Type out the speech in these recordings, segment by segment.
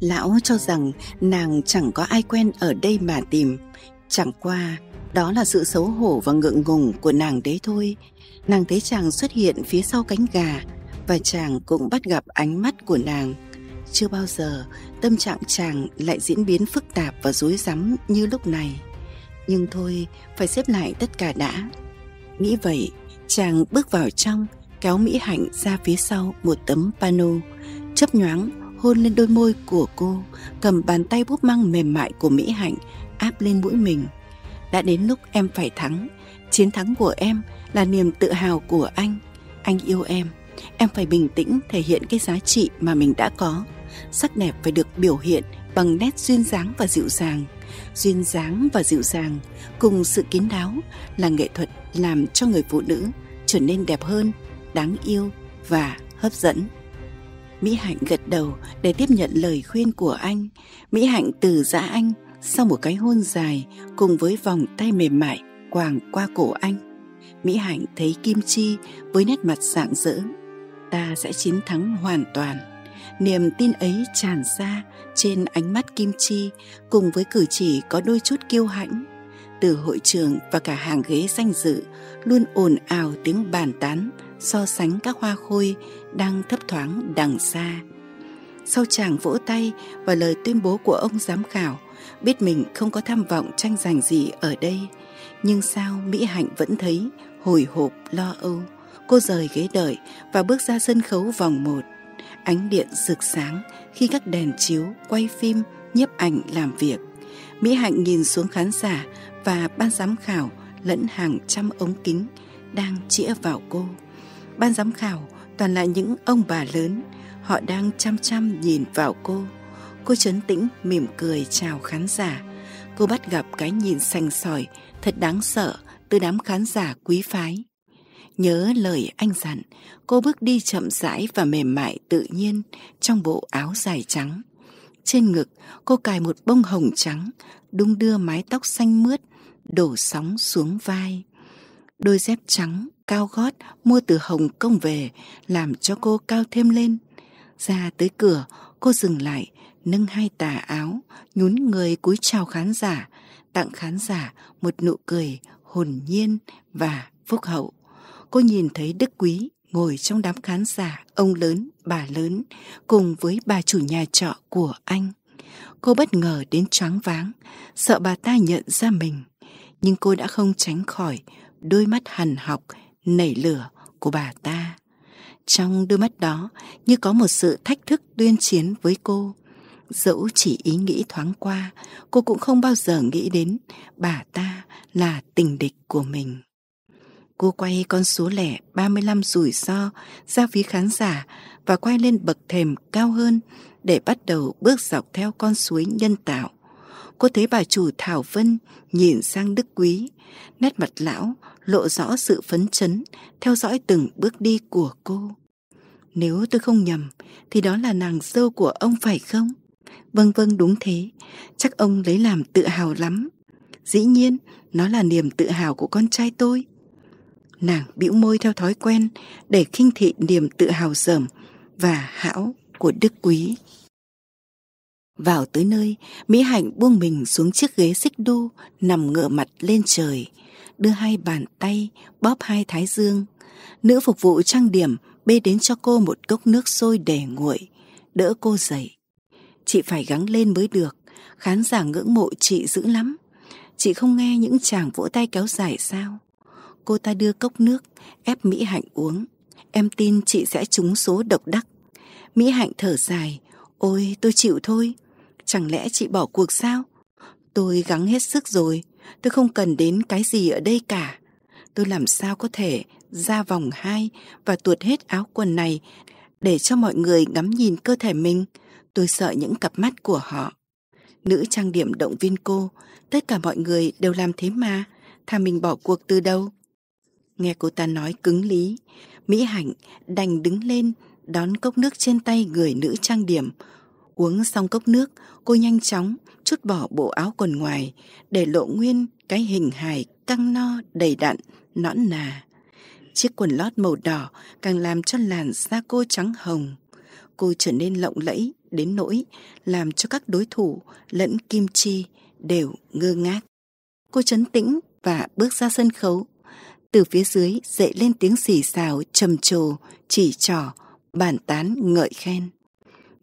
Lão cho rằng nàng chẳng có ai quen ở đây mà tìm, chẳng qua đó là sự xấu hổ và ngượng ngùng của nàng đấy thôi. Nàng thấy chàng xuất hiện phía sau cánh gà và chàng cũng bắt gặp ánh mắt của nàng. Chưa bao giờ tâm trạng chàng lại diễn biến phức tạp và rối rắm như lúc này. Nhưng thôi, phải xếp lại tất cả đã. Nghĩ vậy, chàng bước vào trong, kéo Mỹ Hạnh ra phía sau một tấm pano. Chấp nhoáng, hôn lên đôi môi của cô, cầm bàn tay búp măng mềm mại của Mỹ Hạnh áp lên mũi mình. Đã đến lúc em phải thắng. Chiến thắng của em là niềm tự hào của anh. Anh yêu em. Em phải bình tĩnh thể hiện cái giá trị mà mình đã có. Sắc đẹp phải được biểu hiện bằng nét duyên dáng và dịu dàng. Duyên dáng và dịu dàng cùng sự kín đáo là nghệ thuật làm cho người phụ nữ trở nên đẹp hơn, đáng yêu và hấp dẫn. Mỹ Hạnh gật đầu để tiếp nhận lời khuyên của anh. Mỹ Hạnh từ giã anh sau một cái hôn dài cùng với vòng tay mềm mại quàng qua cổ anh. Mỹ Hạnh thấy Kim Chi với nét mặt rạng rỡ. Ta sẽ chiến thắng hoàn toàn. Niềm tin ấy tràn ra trên ánh mắt Kim Chi cùng với cử chỉ có đôi chút kiêu hãnh. Từ hội trường và cả hàng ghế danh dự luôn ồn ào tiếng bàn tán so sánh các hoa khôi đang thấp thoáng đằng xa. Sau chàng vỗ tay và lời tuyên bố của ông giám khảo, biết mình không có tham vọng tranh giành gì ở đây, nhưng sao Mỹ Hạnh vẫn thấy hồi hộp lo âu. Cô rời ghế đợi và bước ra sân khấu vòng một. Ánh điện rực sáng khi các đèn chiếu, quay phim, nhiếp ảnh làm việc. Mỹ Hạnh nhìn xuống khán giả và ban giám khảo lẫn hàng trăm ống kính đang chĩa vào cô ban giám khảo toàn là những ông bà lớn, họ đang chăm chăm nhìn vào cô. Cô trấn tĩnh mỉm cười chào khán giả. Cô bắt gặp cái nhìn sành sỏi, thật đáng sợ từ đám khán giả quý phái. Nhớ lời anh dặn, cô bước đi chậm rãi và mềm mại tự nhiên trong bộ áo dài trắng. Trên ngực, cô cài một bông hồng trắng, đung đưa mái tóc xanh mướt, đổ sóng xuống vai. Đôi dép trắng cao gót mua từ Hồng Kông về làm cho cô cao thêm lên. Ra tới cửa, cô dừng lại, nâng hai tà áo, nhún người cúi chào khán giả, tặng khán giả một nụ cười hồn nhiên và phúc hậu. Cô nhìn thấy Đức Quý ngồi trong đám khán giả ông lớn, bà lớn cùng với bà chủ nhà trọ của anh. Cô bất ngờ đến choáng váng, sợ bà ta nhận ra mình, nhưng cô đã không tránh khỏi đôi mắt hằn học nảy lửa của bà ta trong đôi mắt đó như có một sự thách thức tuyên chiến với cô dẫu chỉ ý nghĩ thoáng qua cô cũng không bao giờ nghĩ đến bà ta là tình địch của mình cô quay con số lẻ 35 rủi ro ra phía khán giả và quay lên bậc thềm cao hơn để bắt đầu bước dọc theo con suối nhân tạo. Cô thấy bà chủ Thảo Vân nhìn sang Đức Quý, nét mặt lão lộ rõ sự phấn chấn theo dõi từng bước đi của cô nếu tôi không nhầm thì đó là nàng dâu của ông phải không vâng vâng đúng thế chắc ông lấy làm tự hào lắm dĩ nhiên nó là niềm tự hào của con trai tôi nàng bĩu môi theo thói quen để khinh thị niềm tự hào dởm và hão của đức quý vào tới nơi mỹ hạnh buông mình xuống chiếc ghế xích đu nằm ngửa mặt lên trời đưa hai bàn tay bóp hai thái dương nữ phục vụ trang điểm bê đến cho cô một cốc nước sôi để nguội đỡ cô dậy chị phải gắng lên mới được khán giả ngưỡng mộ chị dữ lắm chị không nghe những chàng vỗ tay kéo dài sao cô ta đưa cốc nước ép mỹ hạnh uống em tin chị sẽ trúng số độc đắc mỹ hạnh thở dài ôi tôi chịu thôi chẳng lẽ chị bỏ cuộc sao tôi gắng hết sức rồi tôi không cần đến cái gì ở đây cả tôi làm sao có thể ra vòng hai và tuột hết áo quần này để cho mọi người ngắm nhìn cơ thể mình tôi sợ những cặp mắt của họ nữ trang điểm động viên cô tất cả mọi người đều làm thế mà thà mình bỏ cuộc từ đâu nghe cô ta nói cứng lý mỹ hạnh đành đứng lên đón cốc nước trên tay người nữ trang điểm uống xong cốc nước cô nhanh chóng trút bỏ bộ áo quần ngoài để lộ nguyên cái hình hài căng no đầy đặn nõn nà chiếc quần lót màu đỏ càng làm cho làn da cô trắng hồng cô trở nên lộng lẫy đến nỗi làm cho các đối thủ lẫn kim chi đều ngơ ngác cô chấn tĩnh và bước ra sân khấu từ phía dưới dậy lên tiếng xì xào trầm trồ chỉ trỏ bàn tán ngợi khen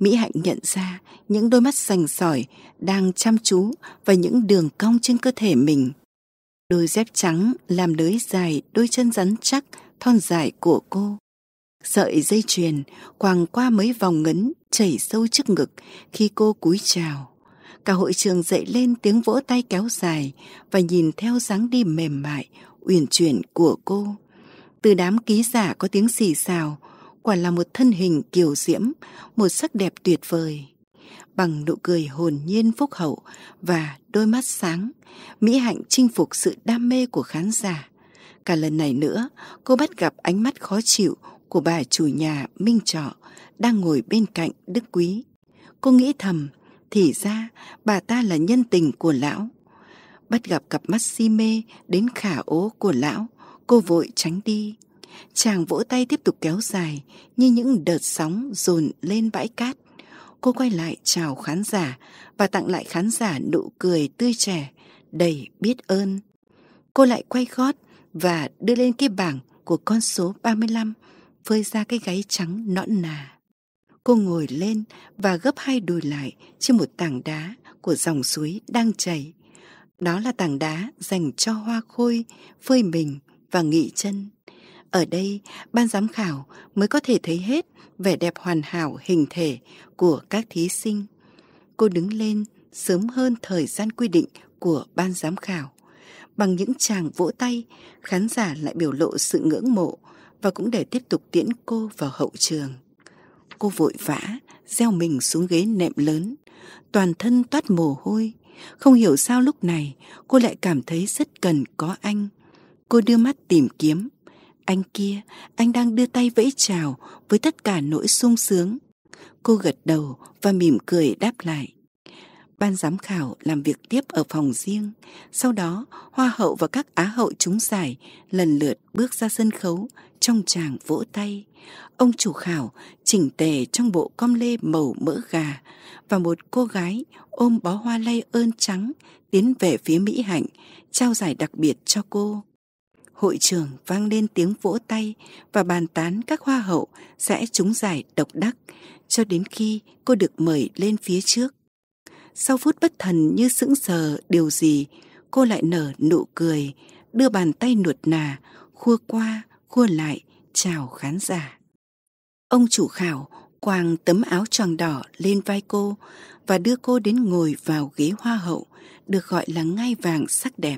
Mỹ Hạnh nhận ra những đôi mắt sành sỏi đang chăm chú và những đường cong trên cơ thể mình. Đôi dép trắng làm lưới dài đôi chân rắn chắc, thon dài của cô. Sợi dây chuyền quàng qua mấy vòng ngấn chảy sâu trước ngực khi cô cúi chào. Cả hội trường dậy lên tiếng vỗ tay kéo dài và nhìn theo dáng đi mềm mại, uyển chuyển của cô. Từ đám ký giả có tiếng xì xào, quả là một thân hình kiều diễm một sắc đẹp tuyệt vời bằng nụ cười hồn nhiên phúc hậu và đôi mắt sáng mỹ hạnh chinh phục sự đam mê của khán giả cả lần này nữa cô bắt gặp ánh mắt khó chịu của bà chủ nhà minh trọ đang ngồi bên cạnh đức quý cô nghĩ thầm thì ra bà ta là nhân tình của lão bắt gặp cặp mắt si mê đến khả ố của lão cô vội tránh đi chàng vỗ tay tiếp tục kéo dài như những đợt sóng dồn lên bãi cát cô quay lại chào khán giả và tặng lại khán giả nụ cười tươi trẻ đầy biết ơn cô lại quay gót và đưa lên cái bảng của con số ba mươi lăm phơi ra cái gáy trắng nõn nà cô ngồi lên và gấp hai đùi lại trên một tảng đá của dòng suối đang chảy đó là tảng đá dành cho hoa khôi phơi mình và nghỉ chân ở đây ban giám khảo mới có thể thấy hết vẻ đẹp hoàn hảo hình thể của các thí sinh cô đứng lên sớm hơn thời gian quy định của ban giám khảo bằng những chàng vỗ tay khán giả lại biểu lộ sự ngưỡng mộ và cũng để tiếp tục tiễn cô vào hậu trường cô vội vã gieo mình xuống ghế nệm lớn toàn thân toát mồ hôi không hiểu sao lúc này cô lại cảm thấy rất cần có anh cô đưa mắt tìm kiếm anh kia, anh đang đưa tay vẫy chào với tất cả nỗi sung sướng. Cô gật đầu và mỉm cười đáp lại. Ban giám khảo làm việc tiếp ở phòng riêng. Sau đó, Hoa hậu và các Á hậu trúng giải lần lượt bước ra sân khấu trong tràng vỗ tay. Ông chủ khảo chỉnh tề trong bộ com lê màu mỡ gà và một cô gái ôm bó hoa lay ơn trắng tiến về phía Mỹ Hạnh, trao giải đặc biệt cho cô hội trường vang lên tiếng vỗ tay và bàn tán các hoa hậu sẽ trúng giải độc đắc cho đến khi cô được mời lên phía trước. Sau phút bất thần như sững sờ điều gì, cô lại nở nụ cười, đưa bàn tay nuột nà, khua qua, khua lại, chào khán giả. Ông chủ khảo quàng tấm áo choàng đỏ lên vai cô và đưa cô đến ngồi vào ghế hoa hậu, được gọi là ngai vàng sắc đẹp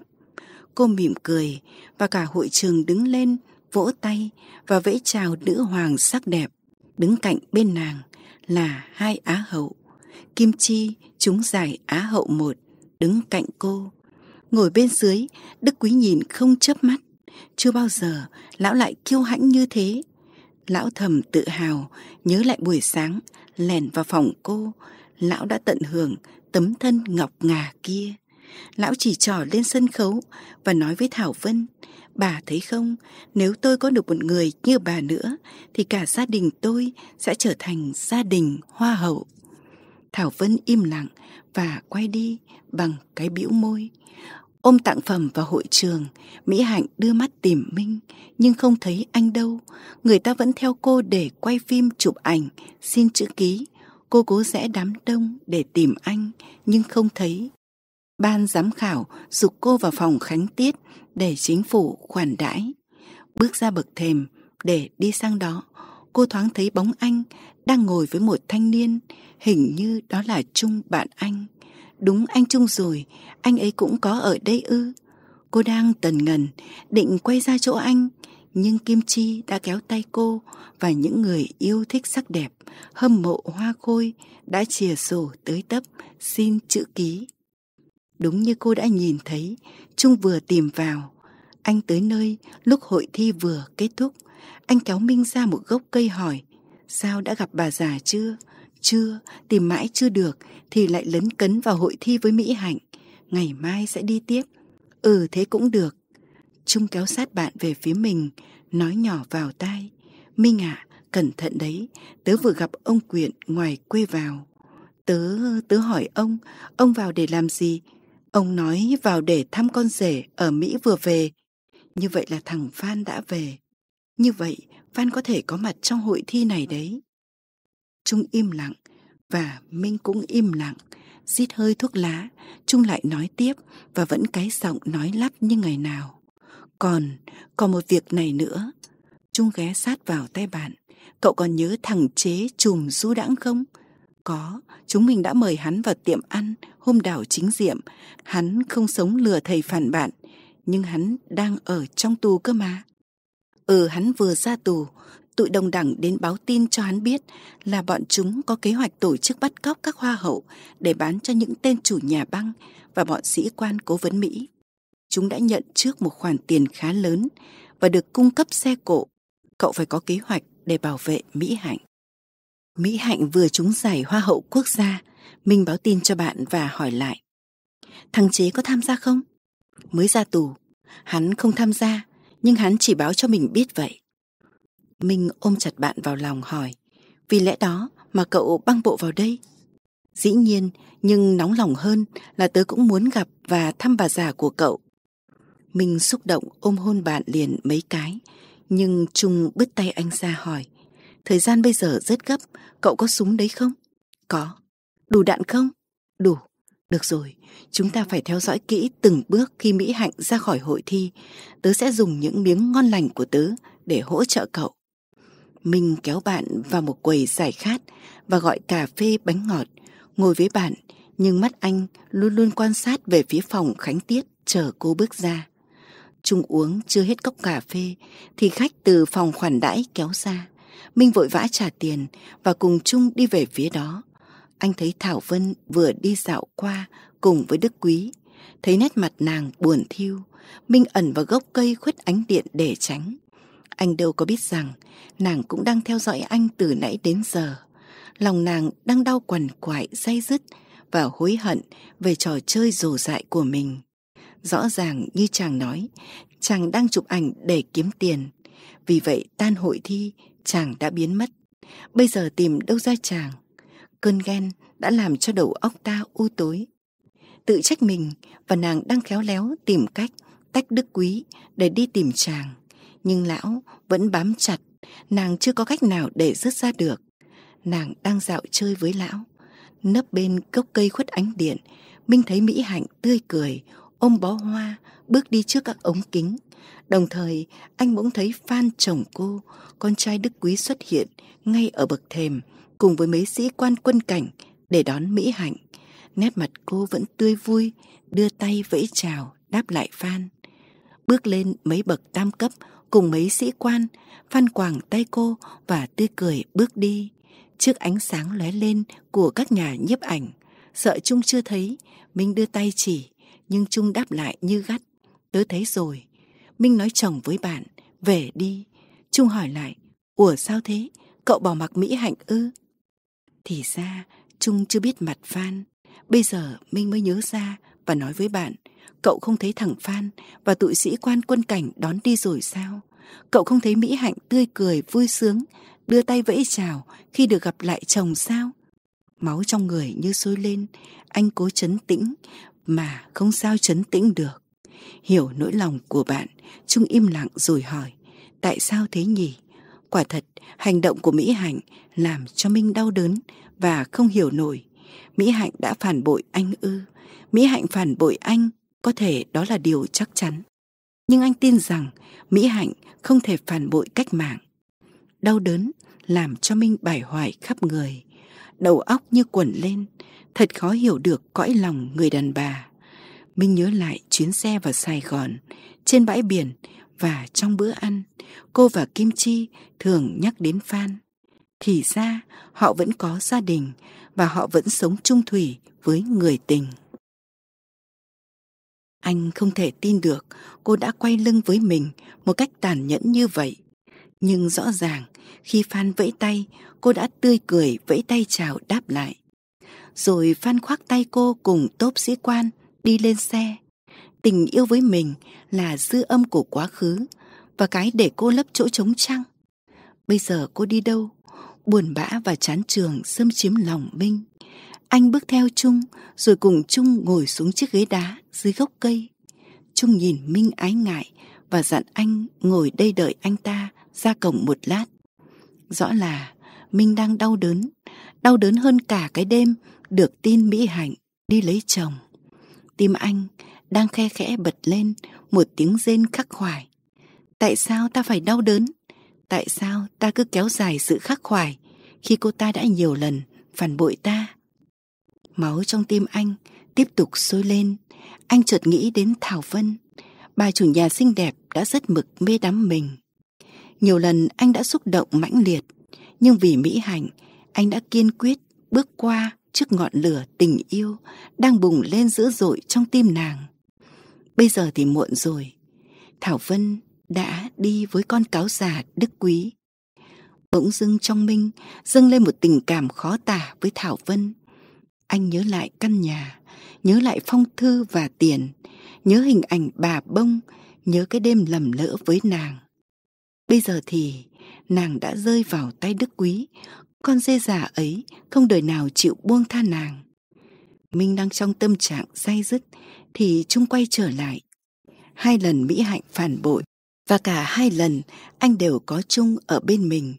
cô mỉm cười và cả hội trường đứng lên, vỗ tay và vẫy chào nữ hoàng sắc đẹp. Đứng cạnh bên nàng là hai Á hậu. Kim Chi chúng giải Á hậu một, đứng cạnh cô. Ngồi bên dưới, Đức Quý nhìn không chớp mắt. Chưa bao giờ lão lại kiêu hãnh như thế. Lão thầm tự hào, nhớ lại buổi sáng, lẻn vào phòng cô. Lão đã tận hưởng tấm thân ngọc ngà kia lão chỉ trỏ lên sân khấu và nói với Thảo Vân, bà thấy không, nếu tôi có được một người như bà nữa, thì cả gia đình tôi sẽ trở thành gia đình hoa hậu. Thảo Vân im lặng và quay đi bằng cái bĩu môi. Ôm tặng phẩm vào hội trường, Mỹ Hạnh đưa mắt tìm Minh, nhưng không thấy anh đâu. Người ta vẫn theo cô để quay phim chụp ảnh, xin chữ ký. Cô cố rẽ đám đông để tìm anh, nhưng không thấy. Ban giám khảo dục cô vào phòng khánh tiết để chính phủ khoản đãi. Bước ra bậc thềm để đi sang đó, cô thoáng thấy bóng anh đang ngồi với một thanh niên, hình như đó là Trung bạn anh. Đúng anh Trung rồi, anh ấy cũng có ở đây ư. Cô đang tần ngần, định quay ra chỗ anh, nhưng Kim Chi đã kéo tay cô và những người yêu thích sắc đẹp, hâm mộ hoa khôi đã chìa sổ tới tấp xin chữ ký. Đúng như cô đã nhìn thấy, Trung vừa tìm vào. Anh tới nơi lúc hội thi vừa kết thúc. Anh kéo Minh ra một gốc cây hỏi, sao đã gặp bà già chưa? Chưa, tìm mãi chưa được thì lại lấn cấn vào hội thi với Mỹ Hạnh. Ngày mai sẽ đi tiếp. Ừ thế cũng được. Trung kéo sát bạn về phía mình, nói nhỏ vào tai. Minh ạ, à, cẩn thận đấy, tớ vừa gặp ông Quyện ngoài quê vào. Tớ, tớ hỏi ông, ông vào để làm gì? Ông nói vào để thăm con rể ở Mỹ vừa về. Như vậy là thằng Phan đã về. Như vậy, Phan có thể có mặt trong hội thi này đấy. Trung im lặng và Minh cũng im lặng. Xít hơi thuốc lá, Trung lại nói tiếp và vẫn cái giọng nói lắp như ngày nào. Còn, còn một việc này nữa. Trung ghé sát vào tay bạn. Cậu còn nhớ thằng chế chùm du đãng không? Có, chúng mình đã mời hắn vào tiệm ăn hôm đảo chính diệm. Hắn không sống lừa thầy phản bạn, nhưng hắn đang ở trong tù cơ mà. Ừ, hắn vừa ra tù, tụi đồng đảng đến báo tin cho hắn biết là bọn chúng có kế hoạch tổ chức bắt cóc các hoa hậu để bán cho những tên chủ nhà băng và bọn sĩ quan cố vấn Mỹ. Chúng đã nhận trước một khoản tiền khá lớn và được cung cấp xe cộ. Cậu phải có kế hoạch để bảo vệ Mỹ Hạnh. Mỹ Hạnh vừa trúng giải Hoa hậu quốc gia, Minh báo tin cho bạn và hỏi lại. Thằng Chế có tham gia không? Mới ra tù, hắn không tham gia, nhưng hắn chỉ báo cho mình biết vậy. Minh ôm chặt bạn vào lòng hỏi, vì lẽ đó mà cậu băng bộ vào đây? Dĩ nhiên, nhưng nóng lòng hơn là tớ cũng muốn gặp và thăm bà già của cậu. Minh xúc động ôm hôn bạn liền mấy cái, nhưng Trung bứt tay anh ra hỏi. Thời gian bây giờ rất gấp Cậu có súng đấy không? Có Đủ đạn không? Đủ Được rồi Chúng ta phải theo dõi kỹ từng bước khi Mỹ Hạnh ra khỏi hội thi Tớ sẽ dùng những miếng ngon lành của tớ để hỗ trợ cậu Minh kéo bạn vào một quầy giải khát và gọi cà phê bánh ngọt Ngồi với bạn nhưng mắt anh luôn luôn quan sát về phía phòng Khánh Tiết chờ cô bước ra. Trung uống chưa hết cốc cà phê thì khách từ phòng khoản đãi kéo ra. Minh vội vã trả tiền và cùng Trung đi về phía đó. Anh thấy Thảo Vân vừa đi dạo qua cùng với Đức Quý. Thấy nét mặt nàng buồn thiu Minh ẩn vào gốc cây khuất ánh điện để tránh. Anh đâu có biết rằng nàng cũng đang theo dõi anh từ nãy đến giờ. Lòng nàng đang đau quằn quại, day dứt và hối hận về trò chơi rồ dại của mình. Rõ ràng như chàng nói, chàng đang chụp ảnh để kiếm tiền. Vì vậy tan hội thi, chàng đã biến mất. Bây giờ tìm đâu ra chàng. Cơn ghen đã làm cho đầu óc ta u tối. Tự trách mình và nàng đang khéo léo tìm cách tách đức quý để đi tìm chàng. Nhưng lão vẫn bám chặt, nàng chưa có cách nào để rớt ra được. Nàng đang dạo chơi với lão. Nấp bên gốc cây khuất ánh điện, Minh thấy Mỹ Hạnh tươi cười, ôm bó hoa, bước đi trước các ống kính. Đồng thời, anh bỗng thấy Phan chồng cô, con trai Đức Quý xuất hiện ngay ở bậc thềm cùng với mấy sĩ quan quân cảnh để đón Mỹ Hạnh. Nét mặt cô vẫn tươi vui, đưa tay vẫy chào, đáp lại Phan. Bước lên mấy bậc tam cấp cùng mấy sĩ quan, Phan quàng tay cô và tươi cười bước đi. Trước ánh sáng lóe lên của các nhà nhiếp ảnh, sợ Trung chưa thấy, Minh đưa tay chỉ, nhưng Trung đáp lại như gắt. Tớ thấy rồi. Minh nói chồng với bạn. Về đi. Trung hỏi lại. Ủa sao thế? Cậu bỏ mặc Mỹ Hạnh ư? Thì ra, Trung chưa biết mặt Phan. Bây giờ Minh mới nhớ ra và nói với bạn. Cậu không thấy thằng Phan và tụi sĩ quan quân cảnh đón đi rồi sao? Cậu không thấy Mỹ Hạnh tươi cười vui sướng, đưa tay vẫy chào khi được gặp lại chồng sao? Máu trong người như sôi lên, anh cố chấn tĩnh mà không sao chấn tĩnh được. Hiểu nỗi lòng của bạn, Trung im lặng rồi hỏi, tại sao thế nhỉ? Quả thật, hành động của Mỹ Hạnh làm cho Minh đau đớn và không hiểu nổi. Mỹ Hạnh đã phản bội anh ư. Mỹ Hạnh phản bội anh, có thể đó là điều chắc chắn. Nhưng anh tin rằng Mỹ Hạnh không thể phản bội cách mạng. Đau đớn làm cho Minh bài hoài khắp người. Đầu óc như quẩn lên, thật khó hiểu được cõi lòng người đàn bà. Minh nhớ lại chuyến xe vào Sài Gòn, trên bãi biển và trong bữa ăn, cô và Kim Chi thường nhắc đến Phan. Thì ra, họ vẫn có gia đình và họ vẫn sống chung thủy với người tình. Anh không thể tin được cô đã quay lưng với mình một cách tàn nhẫn như vậy. Nhưng rõ ràng, khi Phan vẫy tay, cô đã tươi cười vẫy tay chào đáp lại. Rồi Phan khoác tay cô cùng tốp sĩ quan đi lên xe tình yêu với mình là dư âm của quá khứ và cái để cô lấp chỗ trống trăng bây giờ cô đi đâu buồn bã và chán trường xâm chiếm lòng minh anh bước theo trung rồi cùng trung ngồi xuống chiếc ghế đá dưới gốc cây trung nhìn minh ái ngại và dặn anh ngồi đây đợi anh ta ra cổng một lát rõ là minh đang đau đớn đau đớn hơn cả cái đêm được tin mỹ hạnh đi lấy chồng Tim anh đang khe khẽ bật lên một tiếng rên khắc khoải. Tại sao ta phải đau đớn? Tại sao ta cứ kéo dài sự khắc khoải khi cô ta đã nhiều lần phản bội ta? Máu trong tim anh tiếp tục sôi lên. Anh chợt nghĩ đến Thảo Vân. Bà chủ nhà xinh đẹp đã rất mực mê đắm mình. Nhiều lần anh đã xúc động mãnh liệt, nhưng vì Mỹ Hạnh, anh đã kiên quyết bước qua trước ngọn lửa tình yêu đang bùng lên dữ dội trong tim nàng. Bây giờ thì muộn rồi, Thảo Vân đã đi với con cáo già đức quý. Bỗng dưng trong Minh dâng lên một tình cảm khó tả với Thảo Vân. Anh nhớ lại căn nhà, nhớ lại phong thư và tiền, nhớ hình ảnh bà bông, nhớ cái đêm lầm lỡ với nàng. Bây giờ thì nàng đã rơi vào tay đức quý, con dê già ấy không đời nào chịu buông tha nàng minh đang trong tâm trạng say dứt thì trung quay trở lại hai lần mỹ hạnh phản bội và cả hai lần anh đều có trung ở bên mình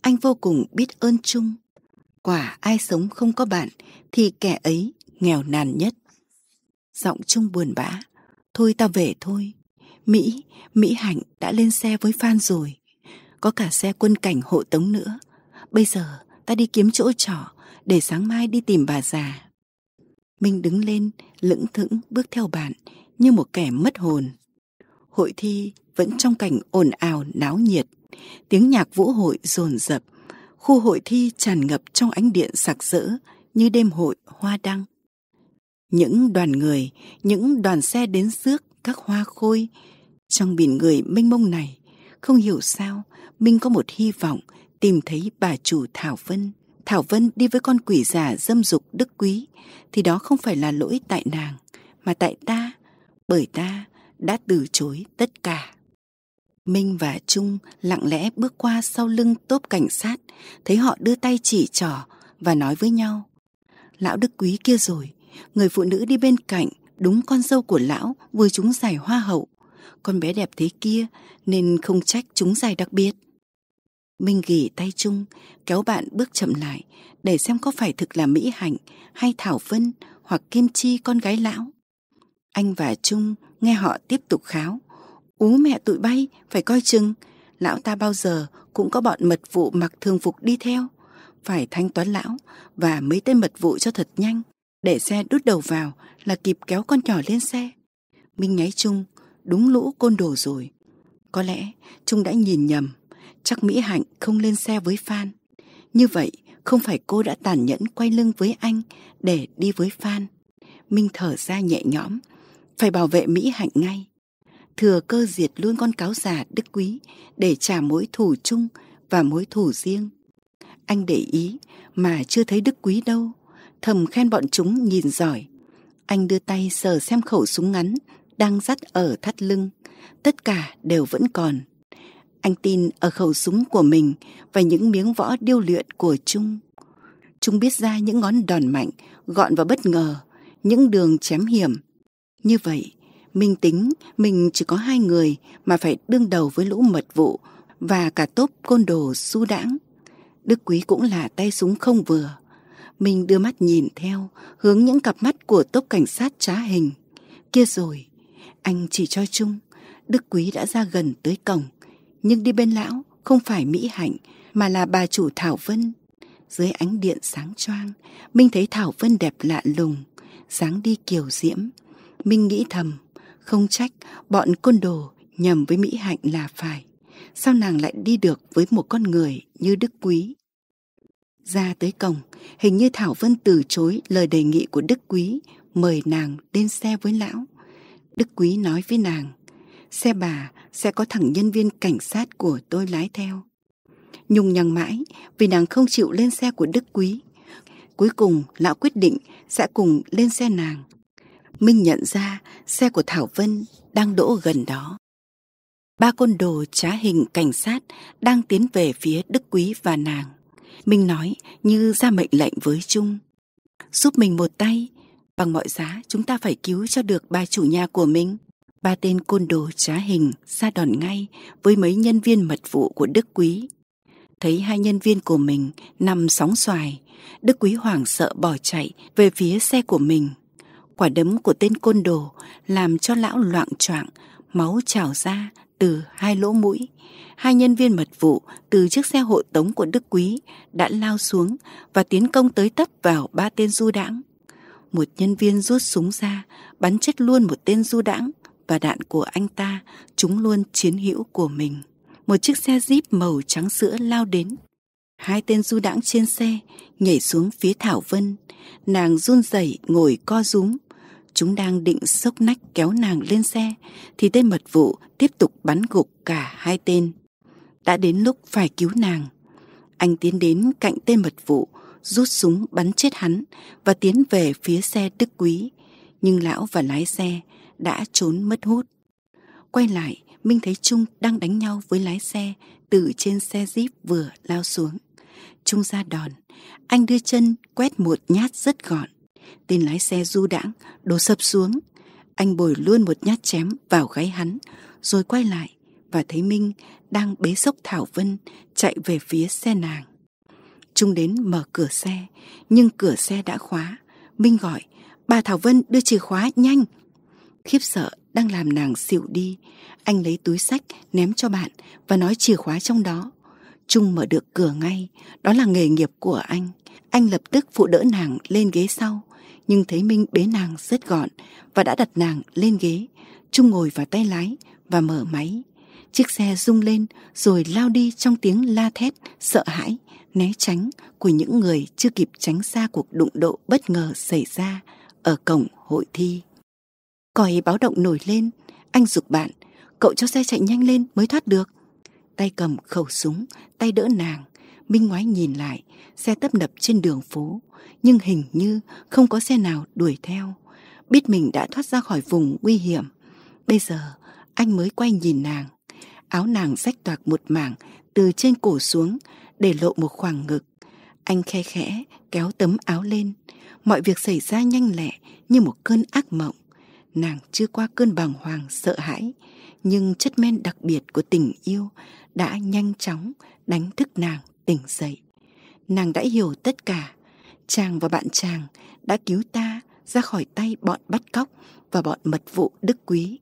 anh vô cùng biết ơn trung quả ai sống không có bạn thì kẻ ấy nghèo nàn nhất giọng trung buồn bã thôi ta về thôi mỹ mỹ hạnh đã lên xe với phan rồi có cả xe quân cảnh hộ tống nữa bây giờ ta đi kiếm chỗ trọ để sáng mai đi tìm bà già minh đứng lên lững thững bước theo bạn như một kẻ mất hồn hội thi vẫn trong cảnh ồn ào náo nhiệt tiếng nhạc vũ hội rồn rập khu hội thi tràn ngập trong ánh điện sặc sỡ như đêm hội hoa đăng những đoàn người những đoàn xe đến rước các hoa khôi trong biển người mênh mông này không hiểu sao minh có một hy vọng tìm thấy bà chủ Thảo Vân. Thảo Vân đi với con quỷ giả dâm dục đức quý thì đó không phải là lỗi tại nàng mà tại ta bởi ta đã từ chối tất cả. Minh và Trung lặng lẽ bước qua sau lưng tốp cảnh sát thấy họ đưa tay chỉ trỏ và nói với nhau Lão đức quý kia rồi, người phụ nữ đi bên cạnh đúng con dâu của lão vừa chúng giải hoa hậu con bé đẹp thế kia nên không trách chúng giải đặc biệt Minh gỉ tay chung, kéo bạn bước chậm lại để xem có phải thực là Mỹ Hạnh hay Thảo Vân hoặc Kim Chi con gái lão. Anh và Trung nghe họ tiếp tục kháo. Ú mẹ tụi bay, phải coi chừng. Lão ta bao giờ cũng có bọn mật vụ mặc thường phục đi theo. Phải thanh toán lão và mấy tên mật vụ cho thật nhanh. Để xe đút đầu vào là kịp kéo con nhỏ lên xe. Minh nháy Trung, đúng lũ côn đồ rồi. Có lẽ Trung đã nhìn nhầm chắc Mỹ Hạnh không lên xe với Phan. Như vậy, không phải cô đã tàn nhẫn quay lưng với anh để đi với Phan. Minh thở ra nhẹ nhõm, phải bảo vệ Mỹ Hạnh ngay. Thừa cơ diệt luôn con cáo già đức quý để trả mối thù chung và mối thù riêng. Anh để ý mà chưa thấy đức quý đâu, thầm khen bọn chúng nhìn giỏi. Anh đưa tay sờ xem khẩu súng ngắn đang dắt ở thắt lưng, tất cả đều vẫn còn. Anh tin ở khẩu súng của mình và những miếng võ điêu luyện của Trung. Trung biết ra những ngón đòn mạnh, gọn và bất ngờ, những đường chém hiểm. Như vậy, Minh tính mình chỉ có hai người mà phải đương đầu với lũ mật vụ và cả tốp côn đồ su đãng. Đức Quý cũng là tay súng không vừa. Minh đưa mắt nhìn theo, hướng những cặp mắt của tốp cảnh sát trá hình. Kia rồi, anh chỉ cho Trung, Đức Quý đã ra gần tới cổng nhưng đi bên lão không phải mỹ hạnh mà là bà chủ thảo vân dưới ánh điện sáng choang minh thấy thảo vân đẹp lạ lùng dáng đi kiều diễm minh nghĩ thầm không trách bọn côn đồ nhầm với mỹ hạnh là phải sao nàng lại đi được với một con người như đức quý ra tới cổng hình như thảo vân từ chối lời đề nghị của đức quý mời nàng lên xe với lão đức quý nói với nàng xe bà sẽ có thằng nhân viên cảnh sát của tôi lái theo nhung nhằng mãi vì nàng không chịu lên xe của đức quý cuối cùng lão quyết định sẽ cùng lên xe nàng minh nhận ra xe của thảo vân đang đỗ gần đó ba côn đồ trá hình cảnh sát đang tiến về phía đức quý và nàng minh nói như ra mệnh lệnh với trung giúp mình một tay bằng mọi giá chúng ta phải cứu cho được bà chủ nhà của mình ba tên côn đồ trá hình ra đòn ngay với mấy nhân viên mật vụ của Đức Quý. Thấy hai nhân viên của mình nằm sóng xoài, Đức Quý hoảng sợ bỏ chạy về phía xe của mình. Quả đấm của tên côn đồ làm cho lão loạn choạng, máu trào ra từ hai lỗ mũi. Hai nhân viên mật vụ từ chiếc xe hộ tống của Đức Quý đã lao xuống và tiến công tới tấp vào ba tên du đãng. Một nhân viên rút súng ra, bắn chết luôn một tên du đãng và đạn của anh ta chúng luôn chiến hữu của mình. Một chiếc xe jeep màu trắng sữa lao đến. Hai tên du đãng trên xe nhảy xuống phía Thảo Vân. Nàng run rẩy ngồi co rúm. Chúng đang định sốc nách kéo nàng lên xe thì tên mật vụ tiếp tục bắn gục cả hai tên. Đã đến lúc phải cứu nàng. Anh tiến đến cạnh tên mật vụ, rút súng bắn chết hắn và tiến về phía xe đức quý. Nhưng lão và lái xe đã trốn mất hút. Quay lại, Minh thấy Trung đang đánh nhau với lái xe từ trên xe Jeep vừa lao xuống. Trung ra đòn, anh đưa chân quét một nhát rất gọn. Tên lái xe du đãng, đổ sập xuống. Anh bồi luôn một nhát chém vào gáy hắn, rồi quay lại và thấy Minh đang bế sốc Thảo Vân chạy về phía xe nàng. Trung đến mở cửa xe, nhưng cửa xe đã khóa. Minh gọi, bà Thảo Vân đưa chìa khóa nhanh, Khiếp sợ đang làm nàng xỉu đi Anh lấy túi sách ném cho bạn Và nói chìa khóa trong đó Trung mở được cửa ngay Đó là nghề nghiệp của anh Anh lập tức phụ đỡ nàng lên ghế sau Nhưng thấy Minh bế nàng rất gọn Và đã đặt nàng lên ghế Trung ngồi vào tay lái và mở máy Chiếc xe rung lên rồi lao đi trong tiếng la thét, sợ hãi, né tránh của những người chưa kịp tránh xa cuộc đụng độ bất ngờ xảy ra ở cổng hội thi. Còi báo động nổi lên, anh dục bạn, cậu cho xe chạy nhanh lên mới thoát được. Tay cầm khẩu súng, tay đỡ nàng, Minh ngoái nhìn lại, xe tấp nập trên đường phố, nhưng hình như không có xe nào đuổi theo. Biết mình đã thoát ra khỏi vùng nguy hiểm. Bây giờ, anh mới quay nhìn nàng. Áo nàng rách toạc một mảng từ trên cổ xuống để lộ một khoảng ngực. Anh khe khẽ kéo tấm áo lên. Mọi việc xảy ra nhanh lẹ như một cơn ác mộng nàng chưa qua cơn bàng hoàng sợ hãi nhưng chất men đặc biệt của tình yêu đã nhanh chóng đánh thức nàng tỉnh dậy nàng đã hiểu tất cả chàng và bạn chàng đã cứu ta ra khỏi tay bọn bắt cóc và bọn mật vụ đức quý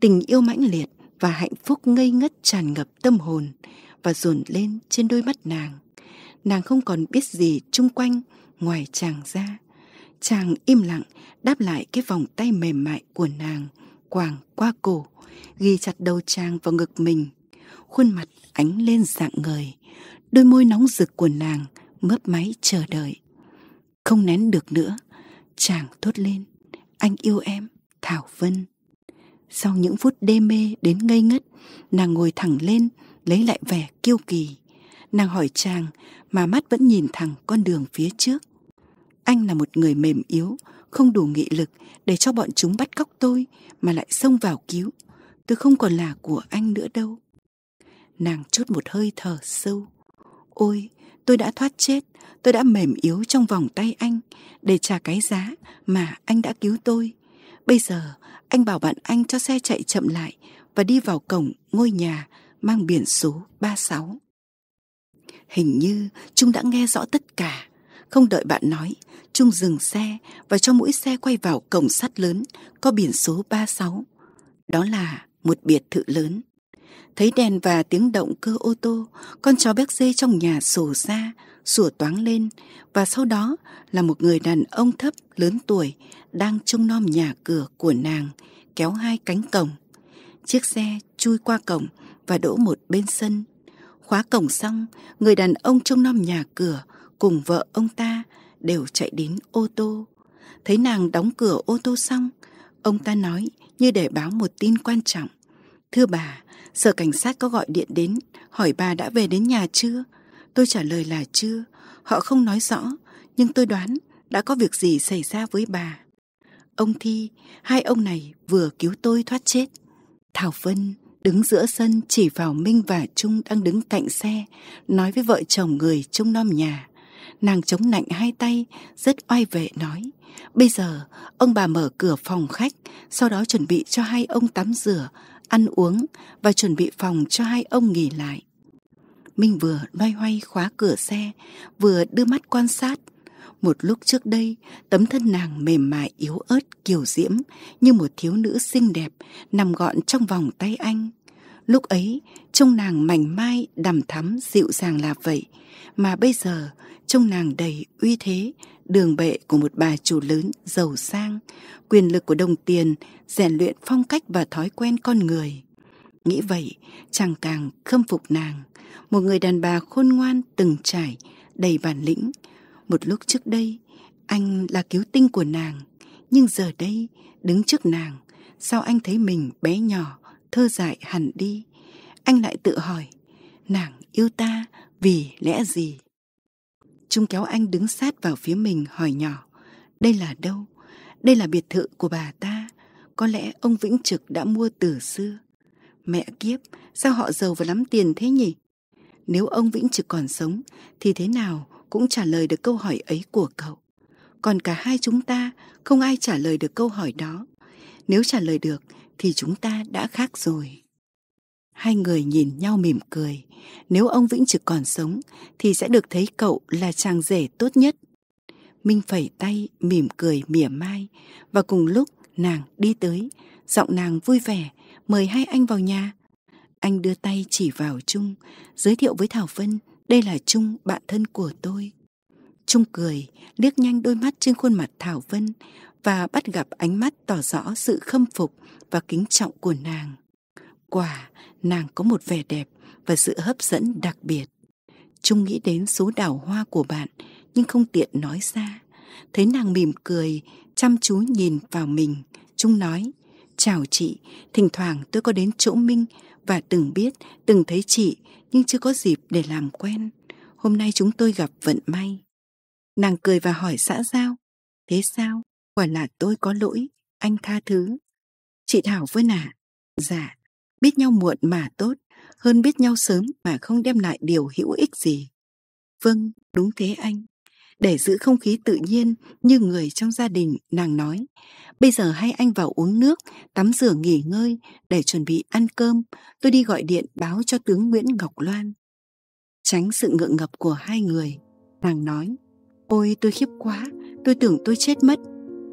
tình yêu mãnh liệt và hạnh phúc ngây ngất tràn ngập tâm hồn và dồn lên trên đôi mắt nàng nàng không còn biết gì chung quanh ngoài chàng ra chàng im lặng đáp lại cái vòng tay mềm mại của nàng quàng qua cổ ghi chặt đầu chàng vào ngực mình khuôn mặt ánh lên dạng người đôi môi nóng rực của nàng mấp máy chờ đợi không nén được nữa chàng thốt lên anh yêu em thảo vân sau những phút đê mê đến ngây ngất nàng ngồi thẳng lên lấy lại vẻ kiêu kỳ nàng hỏi chàng mà mắt vẫn nhìn thẳng con đường phía trước anh là một người mềm yếu không đủ nghị lực để cho bọn chúng bắt cóc tôi mà lại xông vào cứu tôi không còn là của anh nữa đâu nàng chút một hơi thở sâu ôi tôi đã thoát chết tôi đã mềm yếu trong vòng tay anh để trả cái giá mà anh đã cứu tôi bây giờ anh bảo bạn anh cho xe chạy chậm lại và đi vào cổng ngôi nhà mang biển số ba sáu. Hình như chúng đã nghe rõ tất cả không đợi bạn nói, Trung dừng xe và cho mũi xe quay vào cổng sắt lớn có biển số ba sáu, Đó là một biệt thự lớn. Thấy đèn và tiếng động cơ ô tô, con chó béc dê trong nhà sổ ra, sủa toáng lên và sau đó là một người đàn ông thấp lớn tuổi đang trông nom nhà cửa của nàng, kéo hai cánh cổng. Chiếc xe chui qua cổng và đỗ một bên sân. Khóa cổng xong, người đàn ông trông nom nhà cửa cùng vợ ông ta đều chạy đến ô tô. Thấy nàng đóng cửa ô tô xong, ông ta nói như để báo một tin quan trọng. Thưa bà, sở cảnh sát có gọi điện đến, hỏi bà đã về đến nhà chưa? Tôi trả lời là chưa, họ không nói rõ, nhưng tôi đoán đã có việc gì xảy ra với bà. Ông Thi, hai ông này vừa cứu tôi thoát chết. Thảo Vân đứng giữa sân chỉ vào Minh và Trung đang đứng cạnh xe, nói với vợ chồng người trông nom nhà nàng chống nạnh hai tay rất oai vệ nói bây giờ ông bà mở cửa phòng khách sau đó chuẩn bị cho hai ông tắm rửa ăn uống và chuẩn bị phòng cho hai ông nghỉ lại minh vừa loay hoay khóa cửa xe vừa đưa mắt quan sát một lúc trước đây tấm thân nàng mềm mại yếu ớt kiều diễm như một thiếu nữ xinh đẹp nằm gọn trong vòng tay anh lúc ấy trông nàng mảnh mai đằm thắm dịu dàng là vậy mà bây giờ trông nàng đầy uy thế, đường bệ của một bà chủ lớn giàu sang, quyền lực của đồng tiền, rèn luyện phong cách và thói quen con người. Nghĩ vậy, chàng càng khâm phục nàng, một người đàn bà khôn ngoan từng trải, đầy bản lĩnh. Một lúc trước đây, anh là cứu tinh của nàng, nhưng giờ đây, đứng trước nàng, sao anh thấy mình bé nhỏ, thơ dại hẳn đi. Anh lại tự hỏi, nàng yêu ta vì lẽ gì? Chúng kéo anh đứng sát vào phía mình hỏi nhỏ Đây là đâu? Đây là biệt thự của bà ta Có lẽ ông Vĩnh Trực đã mua từ xưa Mẹ kiếp, sao họ giàu và lắm tiền thế nhỉ? Nếu ông Vĩnh Trực còn sống Thì thế nào cũng trả lời được câu hỏi ấy của cậu Còn cả hai chúng ta không ai trả lời được câu hỏi đó Nếu trả lời được thì chúng ta đã khác rồi Hai người nhìn nhau mỉm cười. Nếu ông Vĩnh Trực còn sống thì sẽ được thấy cậu là chàng rể tốt nhất. Minh phẩy tay mỉm cười mỉa mai và cùng lúc nàng đi tới, giọng nàng vui vẻ mời hai anh vào nhà. Anh đưa tay chỉ vào Trung, giới thiệu với Thảo Vân, đây là Trung, bạn thân của tôi. Trung cười, liếc nhanh đôi mắt trên khuôn mặt Thảo Vân và bắt gặp ánh mắt tỏ rõ sự khâm phục và kính trọng của nàng. Quả, nàng có một vẻ đẹp và sự hấp dẫn đặc biệt. Trung nghĩ đến số đào hoa của bạn nhưng không tiện nói ra. Thấy nàng mỉm cười, chăm chú nhìn vào mình, Trung nói, chào chị, thỉnh thoảng tôi có đến chỗ Minh và từng biết, từng thấy chị nhưng chưa có dịp để làm quen. Hôm nay chúng tôi gặp vận may. Nàng cười và hỏi xã giao, thế sao? Quả là tôi có lỗi, anh tha thứ. Chị Thảo với nà. dạ, biết nhau muộn mà tốt hơn biết nhau sớm mà không đem lại điều hữu ích gì vâng đúng thế anh để giữ không khí tự nhiên như người trong gia đình nàng nói bây giờ hay anh vào uống nước tắm rửa nghỉ ngơi để chuẩn bị ăn cơm tôi đi gọi điện báo cho tướng nguyễn ngọc loan tránh sự ngượng ngập của hai người nàng nói ôi tôi khiếp quá tôi tưởng tôi chết mất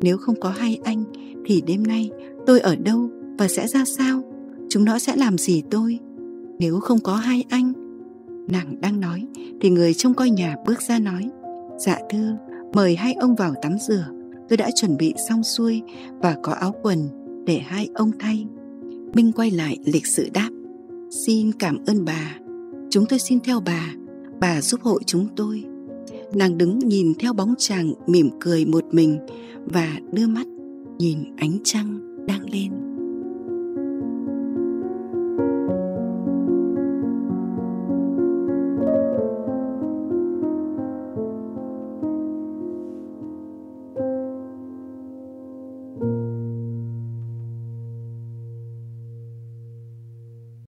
nếu không có hai anh thì đêm nay tôi ở đâu và sẽ ra sao chúng nó sẽ làm gì tôi nếu không có hai anh nàng đang nói thì người trông coi nhà bước ra nói dạ thưa mời hai ông vào tắm rửa tôi đã chuẩn bị xong xuôi và có áo quần để hai ông thay minh quay lại lịch sự đáp xin cảm ơn bà chúng tôi xin theo bà bà giúp hội chúng tôi nàng đứng nhìn theo bóng chàng mỉm cười một mình và đưa mắt nhìn ánh trăng đang lên